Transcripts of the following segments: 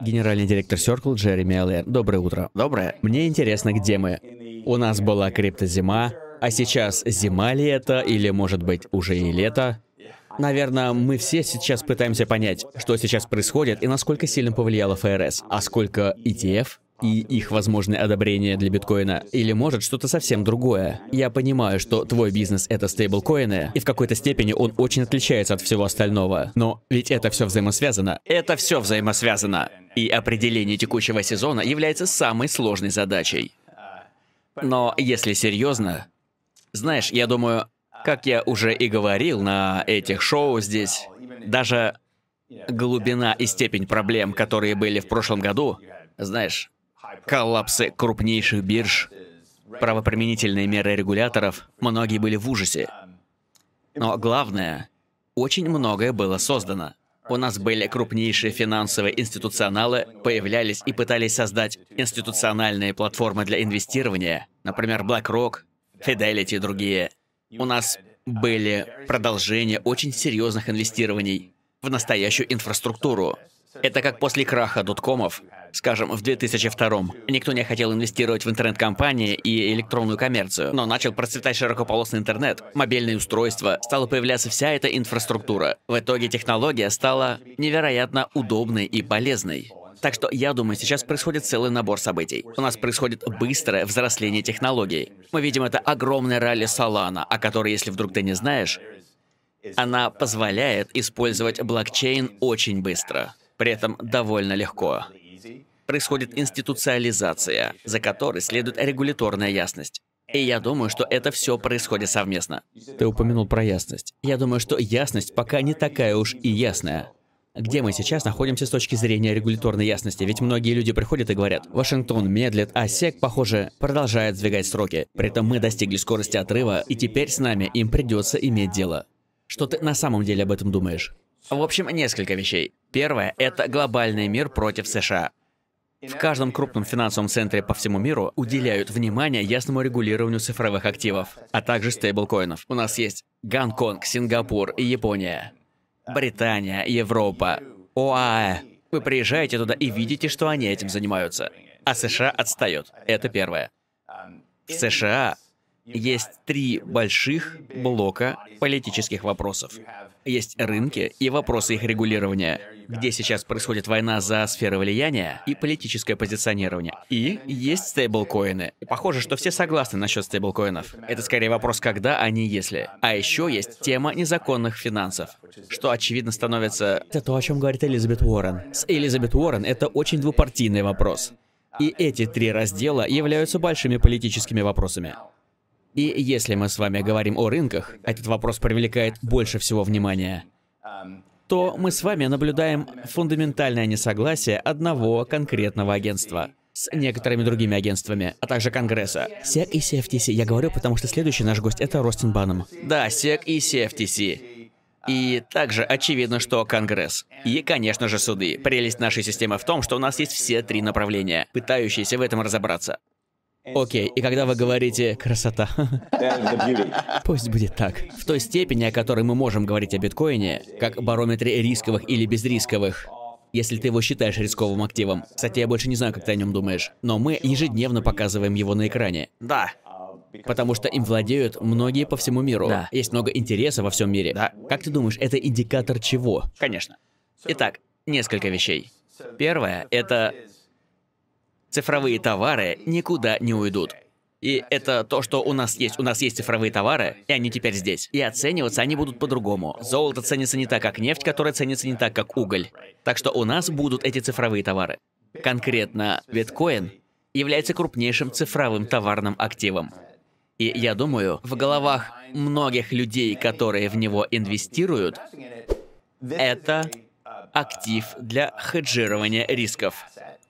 Генеральный директор Circle Джереми Эллер. Доброе утро. Доброе. Мне интересно, где мы. У нас была криптозима, а сейчас зима ли это, или может быть уже и лето? Наверное, мы все сейчас пытаемся понять, что сейчас происходит и насколько сильно повлияло ФРС, а сколько ETF, и их возможное одобрение для биткоина, или может что-то совсем другое. Я понимаю, что твой бизнес это стейблкоины, и в какой-то степени он очень отличается от всего остального. Но ведь это все взаимосвязано. Это все взаимосвязано. И определение текущего сезона является самой сложной задачей. Но если серьезно, знаешь, я думаю, как я уже и говорил на этих шоу здесь, даже глубина и степень проблем, которые были в прошлом году, знаешь, коллапсы крупнейших бирж, правоприменительные меры регуляторов, многие были в ужасе. Но главное, очень многое было создано. У нас были крупнейшие финансовые институционалы, появлялись и пытались создать институциональные платформы для инвестирования, например, BlackRock, Fidelity и другие. У нас были продолжения очень серьезных инвестирований в настоящую инфраструктуру. Это как после краха доткомов, Скажем, в 2002 никто не хотел инвестировать в интернет-компании и электронную коммерцию, но начал процветать широкополосный интернет, мобильные устройства, стала появляться вся эта инфраструктура. В итоге технология стала невероятно удобной и полезной. Так что я думаю, сейчас происходит целый набор событий. У нас происходит быстрое взросление технологий. Мы видим это огромное ралли Солана, о которой, если вдруг ты не знаешь, она позволяет использовать блокчейн очень быстро, при этом довольно легко происходит институциализация, за которой следует регуляторная ясность. И я думаю, что это все происходит совместно. Ты упомянул про ясность. Я думаю, что ясность пока не такая уж и ясная. Где мы сейчас находимся с точки зрения регуляторной ясности? Ведь многие люди приходят и говорят, Вашингтон медлит, а СЕК, похоже, продолжает сдвигать сроки. При этом мы достигли скорости отрыва, и теперь с нами им придется иметь дело. Что ты на самом деле об этом думаешь? В общем, несколько вещей. Первое – это глобальный мир против США. В каждом крупном финансовом центре по всему миру уделяют внимание ясному регулированию цифровых активов, а также стейблкоинов. У нас есть Гонконг, Сингапур и Япония, Британия, Европа, ОАЭ. Вы приезжаете туда и видите, что они этим занимаются. А США отстает. Это первое. В США есть три больших блока политических вопросов есть рынки и вопросы их регулирования, где сейчас происходит война за сферы влияния и политическое позиционирование. И есть стейблкоины. Похоже, что все согласны насчет стейблкоинов. Это скорее вопрос, когда, а не если. А еще есть тема незаконных финансов, что очевидно становится... Это то, о чем говорит Элизабет Уоррен. С Элизабет Уоррен это очень двупартийный вопрос. И эти три раздела являются большими политическими вопросами. И если мы с вами говорим о рынках, этот вопрос привлекает больше всего внимания, то мы с вами наблюдаем фундаментальное несогласие одного конкретного агентства с некоторыми другими агентствами, а также Конгресса. SEC и CFTC. Я говорю, потому что следующий наш гость — это Ростин Баном. Да, SEC и CFTC. И также очевидно, что Конгресс. И, конечно же, суды. Прелесть нашей системы в том, что у нас есть все три направления, пытающиеся в этом разобраться. Окей, и когда вы говорите «красота», пусть будет так. В той степени, о которой мы можем говорить о биткоине, как барометре рисковых или безрисковых, если ты его считаешь рисковым активом. Кстати, я больше не знаю, как ты о нем думаешь. Но мы ежедневно показываем его на экране. Да. Потому что им владеют многие по всему миру. Да. Есть много интереса во всем мире. Да. Как ты думаешь, это индикатор чего? Конечно. Итак, несколько вещей. Первое — это Цифровые товары никуда не уйдут. И это то, что у нас есть. У нас есть цифровые товары, и они теперь здесь. И оцениваться они будут по-другому. Золото ценится не так, как нефть, которая ценится не так, как уголь. Так что у нас будут эти цифровые товары. Конкретно биткоин является крупнейшим цифровым товарным активом. И я думаю, в головах многих людей, которые в него инвестируют, это актив для хеджирования рисков.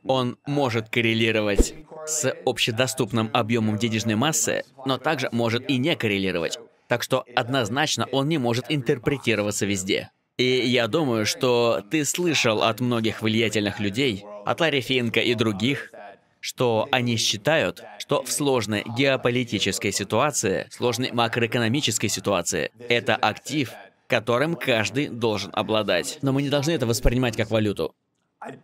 Он может коррелировать с общедоступным объемом денежной массы, но также может и не коррелировать. Так что однозначно он не может интерпретироваться везде. И я думаю, что ты слышал от многих влиятельных людей, от Ларри Финка и других, что они считают, что в сложной геополитической ситуации, сложной макроэкономической ситуации, это актив, которым каждый должен обладать. Но мы не должны это воспринимать как валюту.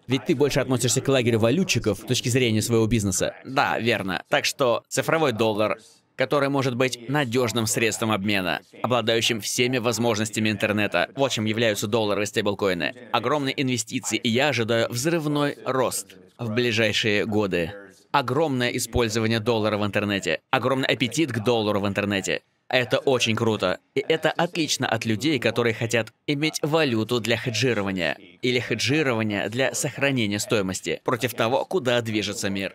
Ведь ты больше относишься к лагерю валютчиков с точки зрения своего бизнеса. Да, верно. Так что цифровой доллар который может быть надежным средством обмена, обладающим всеми возможностями интернета. Вот чем являются доллары и стейблкоины. Огромные инвестиции, и я ожидаю взрывной рост в ближайшие годы. Огромное использование доллара в интернете. Огромный аппетит к доллару в интернете. Это очень круто. И это отлично от людей, которые хотят иметь валюту для хеджирования. Или хеджирования для сохранения стоимости против того, куда движется мир.